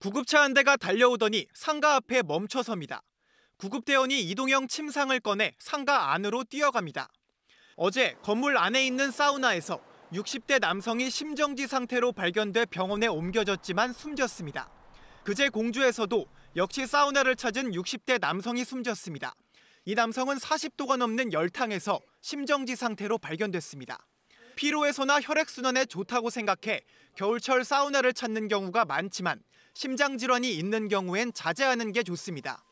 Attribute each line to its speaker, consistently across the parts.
Speaker 1: 구급차 한 대가 달려오더니 상가 앞에 멈춰섭니다. 구급대원이 이동형 침상을 꺼내 상가 안으로 뛰어갑니다. 어제 건물 안에 있는 사우나에서 60대 남성이 심정지 상태로 발견돼 병원에 옮겨졌지만 숨졌습니다. 그제 공주에서도 역시 사우나를 찾은 60대 남성이 숨졌습니다. 이 남성은 40도가 넘는 열탕에서 심정지 상태로 발견됐습니다. 피로에서나 혈액순환에 좋다고 생각해 겨울철 사우나를 찾는 경우가 많지만 심장 질환이 있는 경우엔 자제하는 게 좋습니다.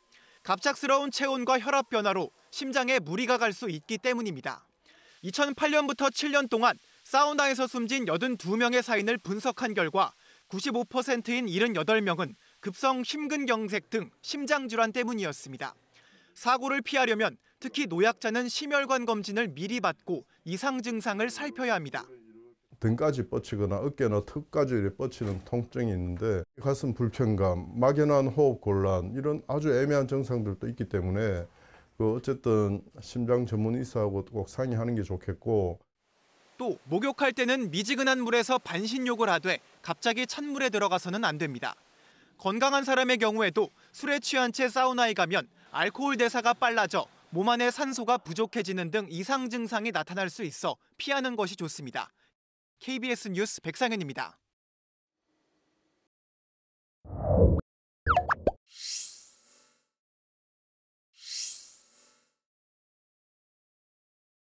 Speaker 1: 갑작스러운 체온과 혈압 변화로 심장에 무리가 갈 수 있기 때문입니다. 2008년부터 7년 동안 사우나에서 숨진 82명의 사인을 분석한 결과 95%인 78명은 급성 심근경색 등 심장 질환 때문이었습니다. 사고를 피하려면 특히 노약자는 심혈관 검진을 미리 받고 이상 증상을 살펴야 합니다.
Speaker 2: 등까지 뻗치거나 어깨나 턱까지 뻗치는 통증이 있는데 가슴 불편감, 막연한 호흡 곤란 이런 아주 애매한 증상들도 있기 때문에 그 어쨌든 심장 전문 의사하고 꼭 상의하는 게 좋겠고
Speaker 1: 또 목욕할 때는 미지근한 물에서 반신욕을 하되 갑자기 찬물에 들어가서는 안 됩니다. 건강한 사람의 경우에도 술에 취한 채 사우나에 가면 알코올 대사가 빨라져 몸 안에 산소가 부족해지는 등 이상 증상이 나타날 수 있어 피하는 것이 좋습니다. KBS 뉴스 백상현입니다.